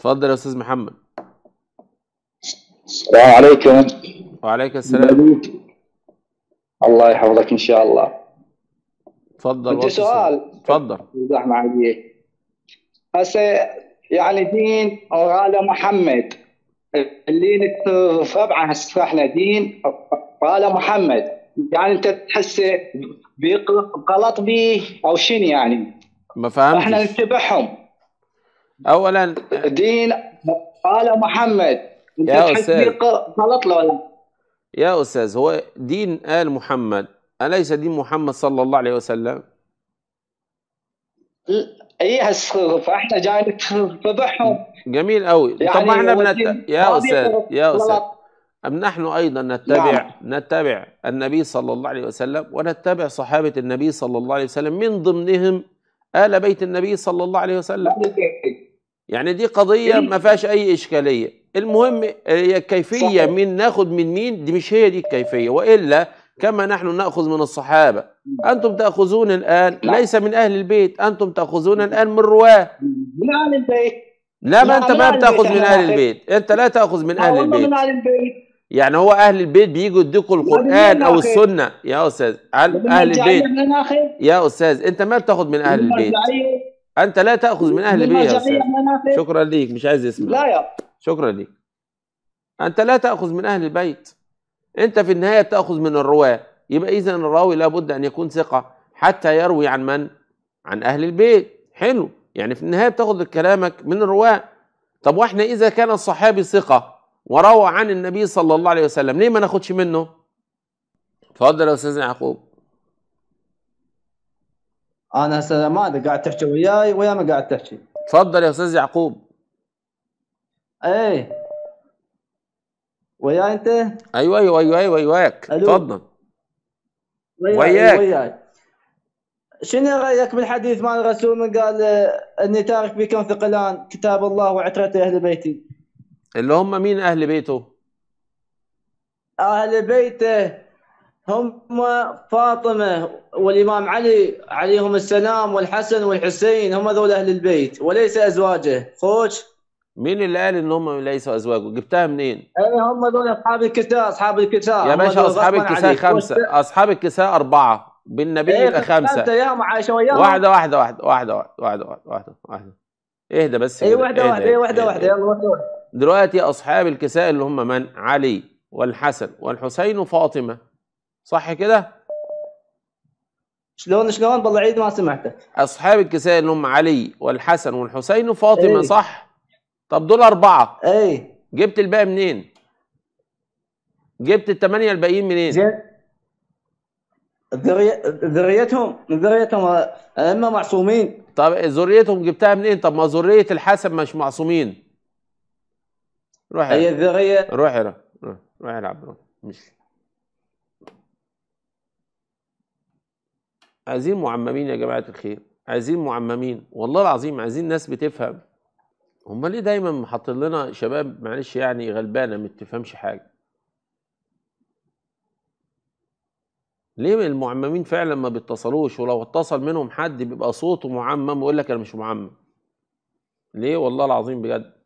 اتفضل يا استاذ محمد السلام عليكم وعليك السلام الله يحفظك ان شاء الله تفضل بدي سؤال تفضل هسه يعني دين قال محمد اللي طبعا هسه احنا دين قال محمد يعني انت تحس بغلط به او شنو يعني ما فهمتش احنا نتبعهم اولا دين قال محمد يا استاذ غلط له يا استاذ هو دين ال محمد اليس دين محمد صلى الله عليه وسلم؟ اي هسه فاحنا جايين نتفضحهم جميل قوي يعني طب ما يعني احنا بنت... يا استاذ يا استاذ أم نحن أيضا نتبع نعم. نتبع النبي صلى الله عليه وسلم ونتبع صحابة النبي صلى الله عليه وسلم من ضمنهم آل بيت النبي صلى الله عليه وسلم يعني دي قضيه ما فيهاش اي اشكاليه المهم هي الكيفيه من ناخد من مين دي مش هي دي الكيفيه والا كما نحن ناخذ من الصحابه انتم تاخذون الان ليس من اهل البيت انتم تاخذون الان من رواه من اهل البيت لا ما انت ما بتاخذ من اهل البيت انت لا تاخذ من اهل البيت يعني هو اهل البيت بيجوا يديكوا القران او السنه يا استاذ اهل البيت يا استاذ انت ما بتاخذ من اهل البيت انت لا تاخذ من اهل بيه شكرا ليك مش عايز اسمع لا يا شكرا ليك انت لا تاخذ من اهل البيت انت في النهايه بتاخذ من الرواه يبقى اذا الراوي لابد ان يكون ثقه حتى يروي عن من عن اهل البيت حلو يعني في النهايه بتاخذ كلامك من الرواه طب واحنا اذا كان الصحابي ثقه وروى عن النبي صلى الله عليه وسلم ليه ما ناخدش منه اتفضل يا استاذ يعقوب انا هسه ما ادري قاعد تحكي وياي ويا ما قاعد تحكي تفضل يا استاذ يعقوب ايه وياي انت ايوه ايوه ايوه ايوه, أيوة، وياك تفضل وياك وياي شنو رايك بالحديث مال الرسول من قال اني تارك بكم ثقلان كتاب الله وعترته اهل بيتي اللي هم مين اهل بيته؟ اهل بيته هم فاطمة والإمام علي عليهم السلام والحسن والحسين هم ذول أهل البيت وليس أزواجه خوش مين اللي قال ان هم ليسوا ازواجه؟ جبتها منين؟ اي هم دول اصحاب الكساء اصحاب الكساء يا باشا اصحاب الكساء خمسه اصحاب الكساء اربعه بالنبي إيه يبقى خمسه يا وياهم واحده واحده واحده واحده واحده واحده واحده واحده اهدى بس اي إيه، واحده واحده اي واحده واحده يلا واحده واحده دلوقتي اصحاب الكساء اللي هم من؟ علي والحسن والحسين وفاطمه صح كده شلون شلون بالله عيد ما سمعتك. اصحاب الكساء اللي هم علي والحسن والحسين وفاطمه ايه. صح طب دول اربعه اي جبت الباقي منين جبت الثمانيه الباقيين منين زين ذريتهم ذريتهم اما معصومين طب ذريتهم جبتها منين طب ما ذريه الحسن مش معصومين روح هي الذريه روح هنا روح العب روح مشي عايزين معممين يا جماعه الخير عايزين معممين والله العظيم عايزين ناس بتفهم هم ليه دايما حاطين لنا شباب معلش يعني غلبانه ما تفهمش حاجه ليه المعممين فعلا ما بيتصلوش ولو اتصل منهم حد بيبقى صوته معمم ويقول لك انا مش معمم ليه والله العظيم بجد